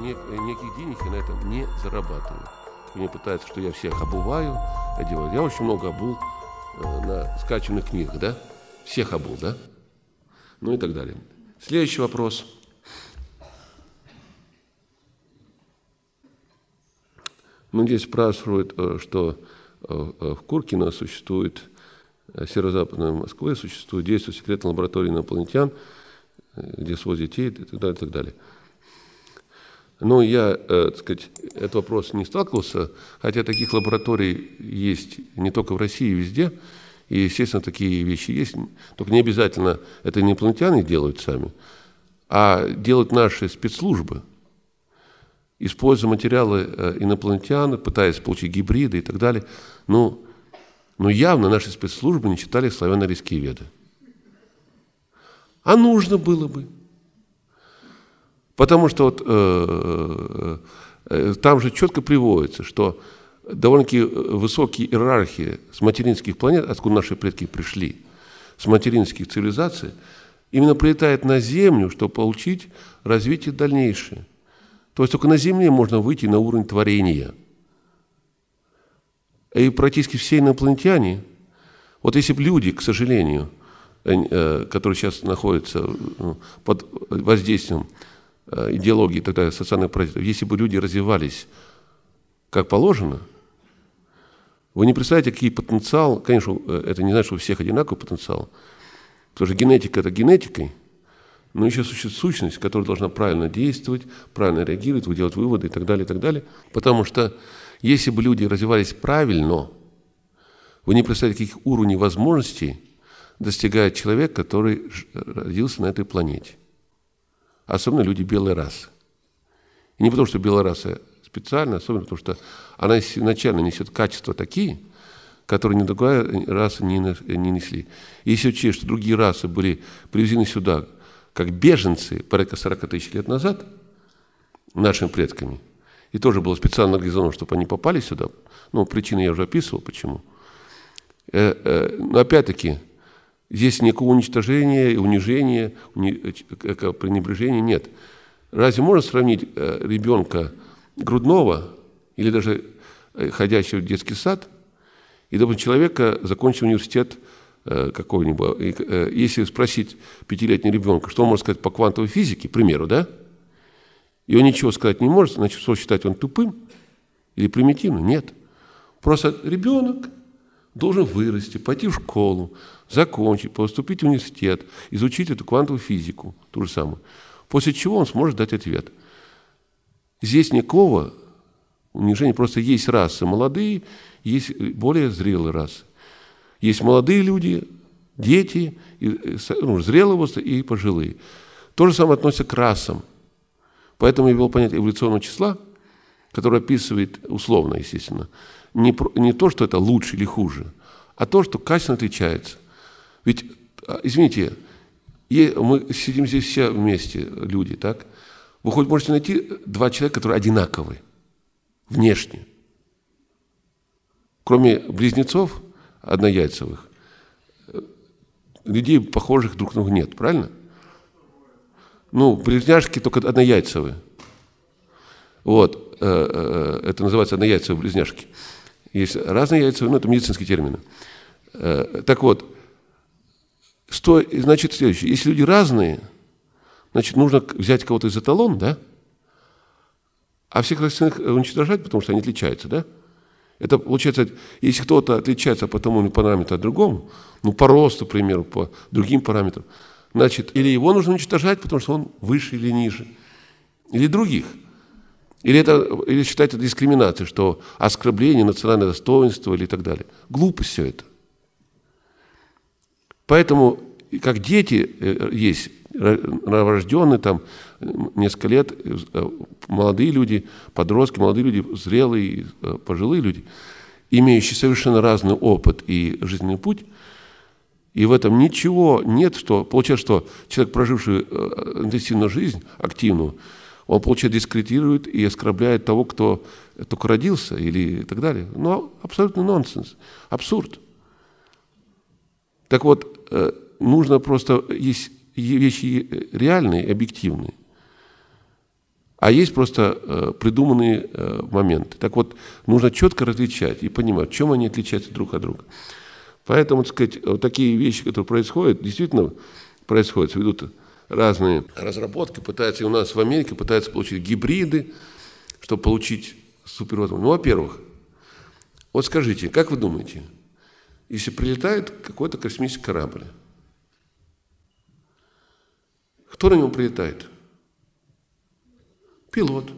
никаких денег я на этом не зарабатываю. Мне пытаются, что я всех обуваю, одеваю. Я очень много обул э, на скачанных книгах, да? Всех обул, да? Ну и так далее. Следующий вопрос. Ну, здесь спрашивают, э, что э, в Куркино существует, северо-западной Москвы существует действие секретной лаборатории инопланетян, где свой детей и так далее, и так далее. Ну я, э, так сказать, этот вопрос не сталкивался, хотя таких лабораторий есть не только в России, везде. И, естественно, такие вещи есть. Только не обязательно это не инопланетяне делают сами, а делают наши спецслужбы, используя материалы э, инопланетян, пытаясь получить гибриды и так далее. Ну, но явно наши спецслужбы не читали славяно-риские веды. А нужно было бы – Потому что вот э, э, э, там же четко приводится, что довольно-таки э, высокие иерархии с материнских планет, откуда наши предки пришли, с материнских цивилизаций, именно прилетает на Землю, чтобы получить развитие дальнейшее. То есть только на Земле можно выйти на уровень творения. И практически все инопланетяне, вот если бы люди, к сожалению, э, которые сейчас находятся под воздействием Э, идеологии тогда социальных проектов, если бы люди развивались как положено, вы не представляете, какие потенциал, конечно, э, это не значит, что у всех одинаковый потенциал, потому что генетика – это генетикой, но еще существует сущность, которая должна правильно действовать, правильно реагировать, делать выводы и так далее, и так далее. Потому что если бы люди развивались правильно, вы не представляете, каких уровней возможностей достигает человек, который э, родился на этой планете особенно люди белой расы. И не потому, что белая раса специально, особенно потому, что она изначально несет качества такие, которые ни другая раса не, не несли. если учесть, что другие расы были привезены сюда как беженцы порядка 40 тысяч лет назад нашими предками, и тоже было специально организовано, чтобы они попали сюда, ну, причины я уже описывал, почему. Э, э, но опять-таки, Здесь никакого уничтожения, унижения, э, пренебрежения нет. Разве можно сравнить э, ребенка грудного или даже э, ходящего в детский сад, и, допустим, человека, закончил университет какого-нибудь, если спросить пятилетнего ребенка, что он может сказать по квантовой физике, к примеру, да, и он ничего сказать не может, значит, что считать он тупым или примитивным? Нет. Просто ребенок – должен вырасти, пойти в школу, закончить, поступить в университет, изучить эту квантовую физику, ту же самую. После чего он сможет дать ответ. Здесь никакого унижения, просто есть расы молодые, есть более зрелые расы. Есть молодые люди, дети, э, ну, зрелого возраста и пожилые. То же самое относится к расам. Поэтому я ввел понятие эволюционного числа, которое описывает условно, естественно, не, не то, что это лучше или хуже, а то, что качественно отличается. Ведь, а, извините, мы сидим здесь все вместе, люди, так? Вы хоть можете найти два человека, которые одинаковы внешне. Кроме близнецов однояйцевых, э, людей, похожих друг на друга, нет, правильно? Ну, близняшки только однояйцевые. Вот, э, э, это называется однояйцевые близняшки. Есть разные яйца, ну это медицинские термины. Э, так вот, сто значит следующее. Если люди разные, значит, нужно взять кого-то из эталон, да? А всех остальных э, уничтожать, потому что они отличаются, да? Это получается, если кто-то отличается а по тому или параметру от другому, ну, по росту, к примеру, по другим параметрам, значит, или его нужно уничтожать, потому что он выше или ниже, или других – или, это, или считать это дискриминацией, что оскорбление национального достоинства или так далее. Глупость все это. Поэтому, как дети э, есть, новорожденные там несколько лет, э, молодые люди, подростки, молодые люди, зрелые, э, пожилые люди, имеющие совершенно разный опыт и жизненный путь, и в этом ничего нет, что получается, что человек, проживший интенсивную жизнь, активную, он, получается, дискредитирует и оскорбляет того, кто только родился или и так далее. Ну, абсолютно нонсенс, абсурд. Так вот, э, нужно просто, есть вещи реальные, объективные, а есть просто э, придуманные э, моменты. Так вот, нужно четко различать и понимать, чем они отличаются друг от друга. Поэтому, так сказать, вот такие вещи, которые происходят, действительно происходят, ведут разные разработки, пытаются, и у нас в Америке пытаются получить гибриды, чтобы получить супервозможность. Ну, во-первых, вот скажите, как вы думаете, если прилетает какой-то космический корабль, кто на него прилетает? Пилот.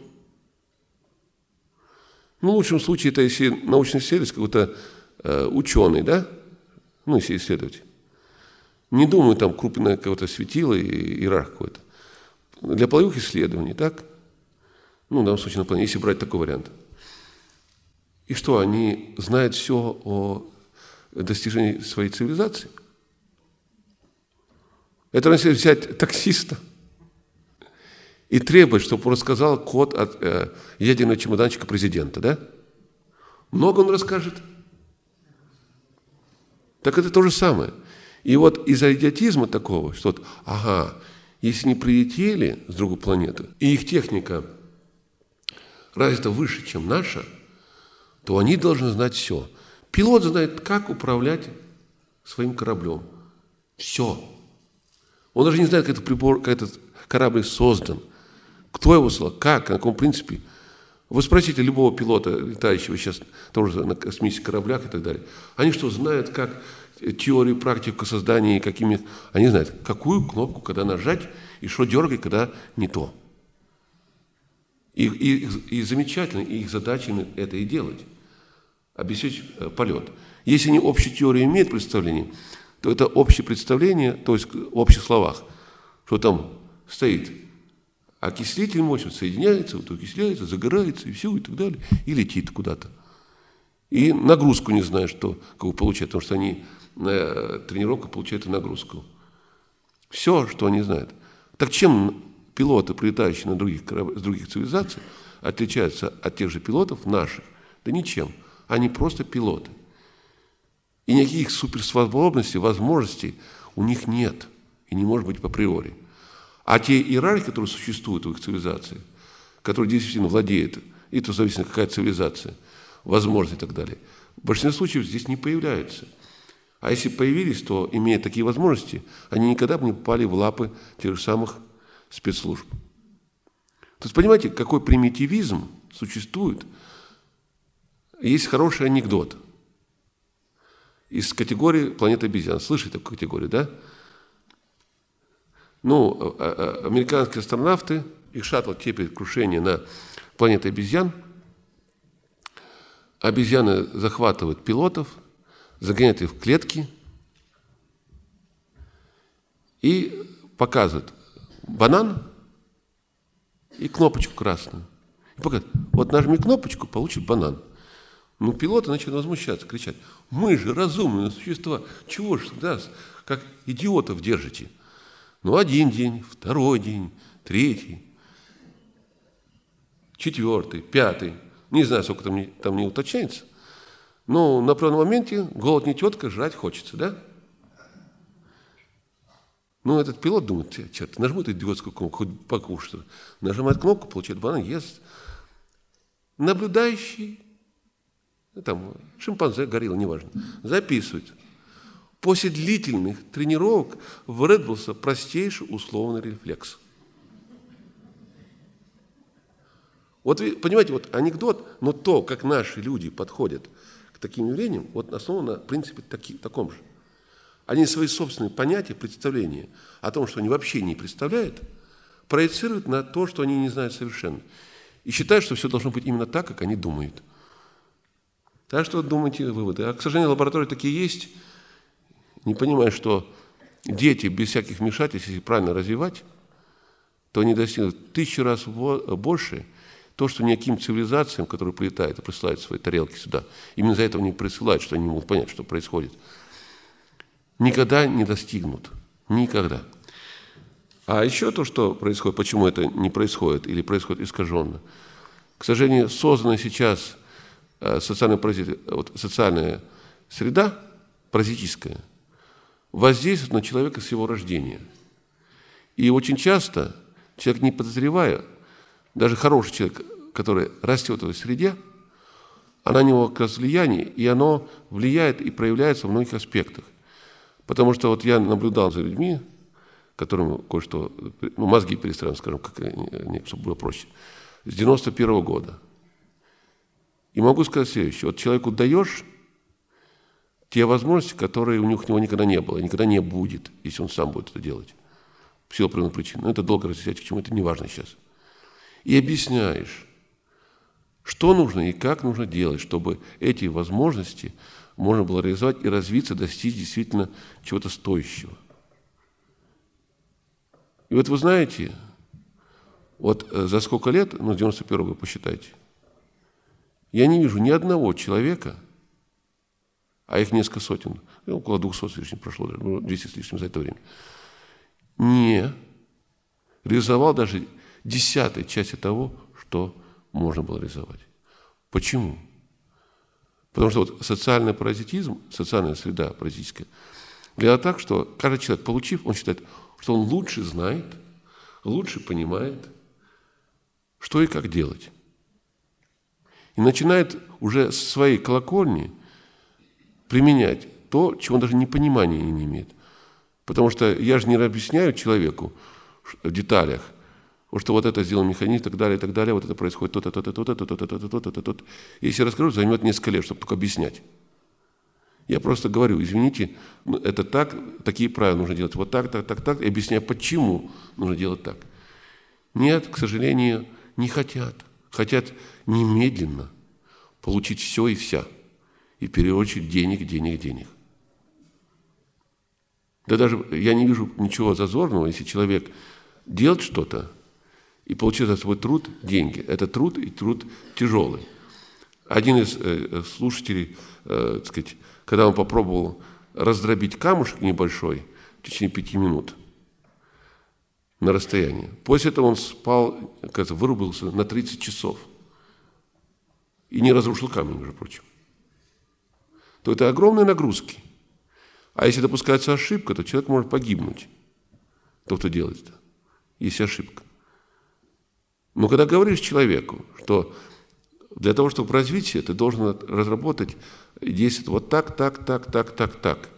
Ну, в лучшем случае, это если научный сервис, какой-то э, ученый, да? Ну, если исследователь. Не думаю, там крупное кого-то светило, и иерарх какой-то. Для половых исследований, так? Ну, в данном случае, на плане, если брать такой вариант. И что, они знают все о достижении своей цивилизации? Это значит взять таксиста и требовать, чтобы он рассказал код от э, ядерного чемоданчика президента, да? Много он расскажет. Так это то же самое – и вот из-за идиотизма такого, что вот, ага, если не прилетели с другой планеты, и их техника развита выше, чем наша, то они должны знать все. Пилот знает, как управлять своим кораблем. Все. Он даже не знает, как этот прибор, как этот корабль создан, кто его создал, как, на каком принципе. Вы спросите любого пилота, летающего сейчас тоже на космических кораблях и так далее. Они что, знают, как теорию, практику создания какими Они а знают, какую кнопку, когда нажать, и что дергать, когда не то. И, и, и замечательно, и их задача это и делать. Обеспечить э, полет. Если они общую теорию имеют представление, то это общее представление, то есть в общих словах, что там стоит окислитель мощно соединяется, вот окисляется, загорается, и все, и так далее, и летит куда-то. И нагрузку не знаю, что, какую получает, потому что они Э, тренировка получает и нагрузку. Все, что они знают. Так чем пилоты, прилетающие на других, с других цивилизаций, отличаются от тех же пилотов наших? Да ничем. Они просто пилоты. И никаких суперспособностей, возможностей у них нет. И не может быть по приори. А те иерархии, которые существуют в их цивилизации, которые действительно владеют, и то зависит, какая цивилизация, возможности и так далее, в большинстве случаев здесь не появляются – а если появились, то, имея такие возможности, они никогда бы не попали в лапы тех же самых спецслужб. То есть понимаете, какой примитивизм существует? Есть хороший анекдот из категории «Планета обезьян». Слышите такую категорию, да? Ну, а, а, американские астронавты, их шаттл терпит крушение на планете обезьян. Обезьяны захватывают пилотов – загоняют их в клетки и показывают банан и кнопочку красную. И показывает, вот нажми кнопочку, получит банан. Ну, пилоты начали возмущаться, кричать, мы же разумные существа, чего же да, как идиотов держите? Ну, один день, второй день, третий, четвертый, пятый, не знаю, сколько там, там не уточняется, ну, на определенном моменте голод не тетка, жрать хочется, да? Ну, этот пилот думает, черт, нажму эту идиотскую кнопку, хоть покушаю. Нажимает кнопку, получает банан, ест. Наблюдающий, ну, там, шимпанзе, горилла, неважно, записывает. После длительных тренировок выработался простейший условный рефлекс. Вот вы понимаете, вот анекдот, но то, как наши люди подходят – таким явлениям вот основано на принципе таки, таком же. Они свои собственные понятия, представления о том, что они вообще не представляют, проецируют на то, что они не знают совершенно. И считают, что все должно быть именно так, как они думают. Так что думайте выводы. А, к сожалению, лаборатории такие есть. Не понимая, что дети без всяких вмешательств, если правильно развивать, то они достигнут в тысячу раз больше – то, что никаким цивилизациям, которые прилетают и присылают свои тарелки сюда, именно за этого не присылают, что они не могут понять, что происходит, никогда не достигнут. Никогда. А еще то, что происходит, почему это не происходит или происходит искаженно. К сожалению, создана сейчас э, социальная, вот, социальная среда, паразитическая, воздействует на человека с его рождения. И очень часто человек, не подозревая, даже хороший человек, который растет в этой среде, она на него как раз влияние, и оно влияет и проявляется в многих аспектах. Потому что вот я наблюдал за людьми, которым кое-что, ну, мозги перестраиваем, скажем, как, чтобы было проще, с 91 -го года. И могу сказать следующее. Вот человеку даешь те возможности, которые у них, у него никогда не было, никогда не будет, если он сам будет это делать. В силу причин. Но это долго разъяснять, к чему это не важно сейчас и объясняешь, что нужно и как нужно делать, чтобы эти возможности можно было реализовать и развиться, достичь действительно чего-то стоящего. И вот вы знаете, вот э, за сколько лет, ну, 91 вы посчитайте, я не вижу ни одного человека, а их несколько сотен, ну, около 200 с лишним прошло, 200 ну, с лишним за это время, не реализовал даже десятой части того, что можно было реализовать. Почему? Потому что вот социальный паразитизм, социальная среда паразитическая, делала так, что каждый человек, получив, он считает, что он лучше знает, лучше понимает, что и как делать. И начинает уже со своей колокольни применять то, чего он даже не понимания не имеет. Потому что я же не объясняю человеку в деталях – что вот это сделал механизм, и так далее, и так далее, вот это происходит то-то, то-то, то-то, то-то, то-то, то-то, то-то, то-то. Если расскажу, займет несколько лет, чтобы только объяснять. Я просто говорю, извините, ну, это так, такие правила нужно делать вот так, так, так, так, и объясняю, почему нужно делать так. Нет, к сожалению, не хотят. Хотят немедленно получить все и вся. И в денег, денег, денег. Да даже я не вижу ничего зазорного, если человек делает что-то, и получил за свой труд деньги. Это труд и труд тяжелый. Один из э, э, слушателей, э, так сказать, когда он попробовал раздробить камушек небольшой в течение пяти минут на расстоянии, после этого он спал, как вырубился на 30 часов и не разрушил камень, между прочим. То это огромные нагрузки. А если допускается ошибка, то человек может погибнуть, тот, кто делает это, если ошибка. Но когда говоришь человеку, что для того, чтобы развить ты должен разработать и действовать вот так, так, так, так, так, так.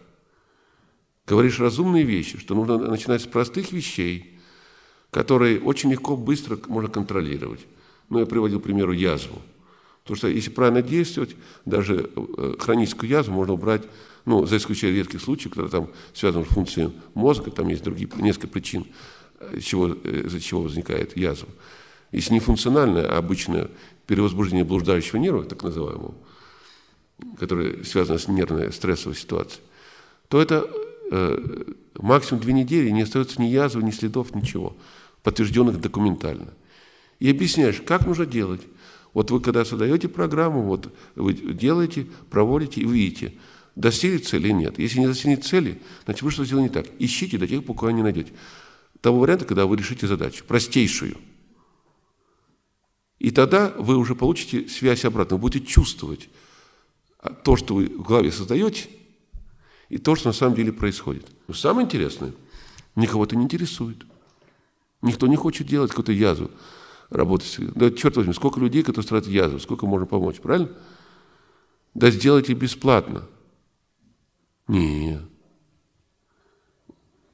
Говоришь разумные вещи, что нужно начинать с простых вещей, которые очень легко, быстро можно контролировать. Ну, я приводил, к примеру, язву. Потому что если правильно действовать, даже э, хроническую язву можно убрать, ну, за исключением редких случаев, когда там связаны с функцией мозга, там есть другие, несколько причин, э, чего, э, из-за чего возникает язва. Если не функциональное, а обычное перевозбуждение блуждающего нерва, так называемого, которое связано с нервной стрессовой ситуацией, то это э, максимум две недели не остается ни язвы, ни следов, ничего, подтвержденных документально. И объясняешь, как нужно делать. Вот вы когда создаете программу, вот вы делаете, проводите и видите, достигли цели или нет. Если не достигли цели, значит вы что сделали не так. Ищите до тех, пор, пока не найдете. Того варианта, когда вы решите задачу, простейшую – и тогда вы уже получите связь обратно, вы будете чувствовать а, то, что вы в голове создаете, и то, что на самом деле происходит. Но самое интересное, никого это не интересует. Никто не хочет делать какую-то язву, работать. Да черт возьми, сколько людей, которые страдают язву, сколько можно помочь, правильно? Да сделайте бесплатно. Не.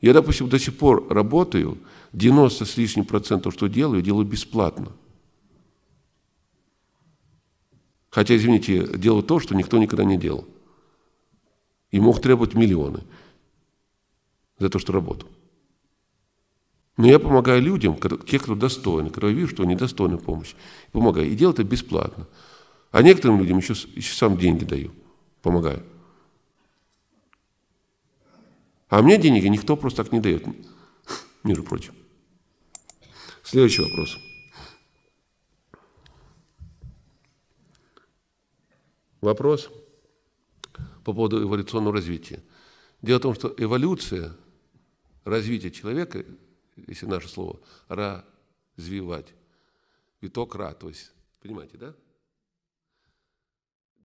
Я, допустим, до сих пор работаю, 90 с лишним процентов, что делаю, делаю бесплатно – Хотя, извините, делал то, что никто никогда не делал. И мог требовать миллионы за то, что работал. Но я помогаю людям, тех, кто достойны, которые я вижу, что они достойны помощи. Помогаю. И делаю это бесплатно. А некоторым людям еще, еще сам деньги даю. Помогаю. А мне деньги никто просто так не дает, между прочим. Следующий вопрос. вопрос по поводу эволюционного развития. Дело в том, что эволюция, развитие человека, если наше слово, развивать, виток ра, то есть, понимаете, да?